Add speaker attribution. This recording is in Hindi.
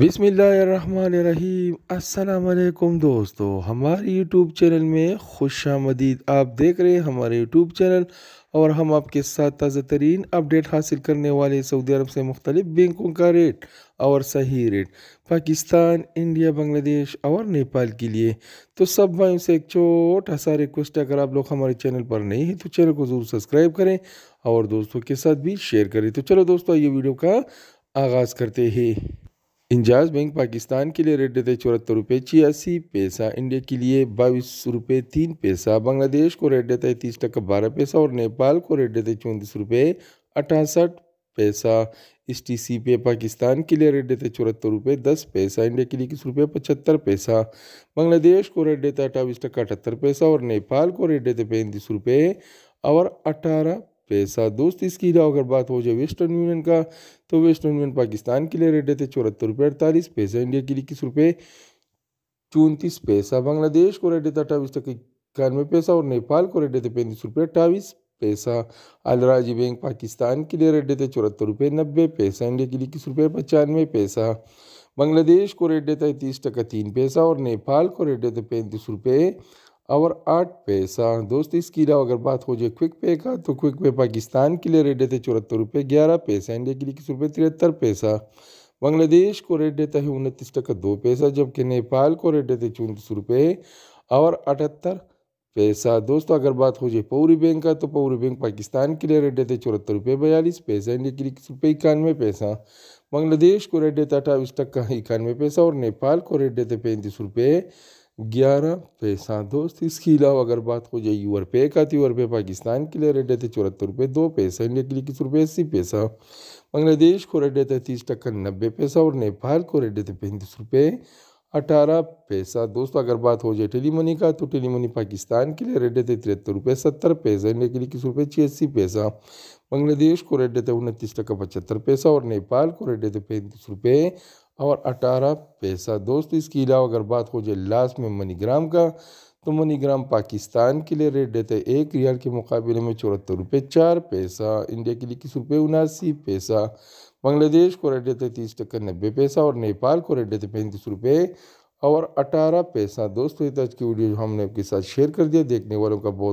Speaker 1: अस्सलाम वालेकुम दोस्तों हमारे YouTube चैनल में खुश आमदीद आप देख रहे हैं हमारे YouTube चैनल और हम आपके साथ ताज़ा तरीन अपडेट हासिल करने वाले सऊदी अरब से मुख्तलिफ बैंकों का रेट और सही रेट पाकिस्तान इंडिया बांग्लादेश और नेपाल के लिए तो सब भाई से एक छोटा सा रिक्वेस्ट अगर आप लोग हमारे चैनल पर नहीं हैं तो चैनल को ज़रूर सब्सक्राइब करें और दोस्तों के साथ भी शेयर करें तो चलो दोस्तों ये वीडियो का आगाज़ करते हैं इंजाज बैंक पाकिस्तान के लिए रेट देते चौहत्तर रुपये छियासी पैसा इंडिया के लिए बाईस रुपये तीन पैसा बांग्लादेश को रेट देता है तीस टका बारह पैसा और नेपाल को रेट देते चौंतीस रुपये अठासठ पैसा एस टी सी पे पाकिस्तान के लिए रेट देते चौहत्तर रुपये दस पैसा इंडिया के लिए इक्कीस रुपये पचहत्तर पैसा बांग्लादेश को रेट देता अट्ठाईस टका अठहत्तर पैसा और नेपाल को रेट देते पैंतीस रुपये और अठारह पैसा दोस्त इसकी जाओ अगर बात हो जाए वेस्टर्न यूनियन का तो वेस्टर्न यूनियन पाकिस्तान के लिए रेट देते चौहत्तर रुपये अड़तालीस पैसा इंडिया के लिए इक्कीस रुपये चौंतीस पैसा बांग्लादेश को रेट देता अट्ठाईस तक इक्यानवे पैसा और नेपाल को रेट देते पैंतीस रुपये अट्ठाईस पैसा अलराजी बैंक पाकिस्तान के लिए रेट देते चौहत्तर रुपये नब्बे पैसा इंडिया के लिए इक्कीस रुपये पचानवे पैसा बांग्लादेश को रेट देता है तीस टका तीन पैसा और नेपाल को रेट देते पैंतीस रुपये और आठ पैसा दोस्त इसके अलावा अगर बात हो जाए क्विक पे का तो क्विक पे पाकिस्तान के लिए रेट देते चौहत्तर रुपये ग्यारह पैसा इंडिया के लिए इक्कीस रुपये तिहत्तर पैसा बांग्लादेश को रेट देता है उनतीस टका दो पैसा जबकि नेपाल को रेट देते चौंतीस रुपये और अठहत्तर पैसा दोस्तों अगर बात हो जाए पौरी बैंक का तो पौरी बैंक पाकिस्तान के लिए रेट देते चौहत्तर रुपये बयालीस पैसा इंडिया के लिए इक्कीस रुपये इक्यानवे पैसा बांग्लादेश को रेट देता टक्का इक्यानवे पैसा और नेपाल को रेट देते पैंतीस रुपये ग्यारह पैसा दोस्त इसके अलावा अगर बात हो जाए यूर पे का तो यूर पे पाकिस्तान के लिए रेट देते चौहत्तर रुपये दो पैसा इंडिया के लिए इक्कीस रुपये अस्सी पैसा बांग्लादेश को रेट देता है तीस टक्का नब्बे पैसा और नेपाल को रेट देते पैंतीस रुपये अठारह पैसा दोस्तों अगर बात हो जाए टेली मनी का तो टेली मनी पाकिस्तान के लिए रेट देते तिहत्तर रुपये सत्तर पैसा इंडिया के लिए इक्कीस रुपये छियासी पैसा बांग्लादेश को रेट देते उनतीस टका पचहत्तर पैसा और नेपाल को रेट देते पैंतीस रुपये और अठारह पैसा दोस्तों इसके अलावा अगर बात हो जाए लास्ट में मनीग्राम का तो मनीग्राम पाकिस्तान के लिए रेट देते हैं एक रियाल के मुकाबले में चौहत्तर रुपये चार पैसा इंडिया के लिए इक्कीस रुपये उनासी पैसा बांग्लादेश को रेट देते तीस टक्कर नब्बे पैसा और नेपाल को रेट देते पैंतीस रुपये और अठारह पैसा दोस्तों तो आज की वीडियो हमने आपके साथ शेयर कर दिया देखने वालों का बहुत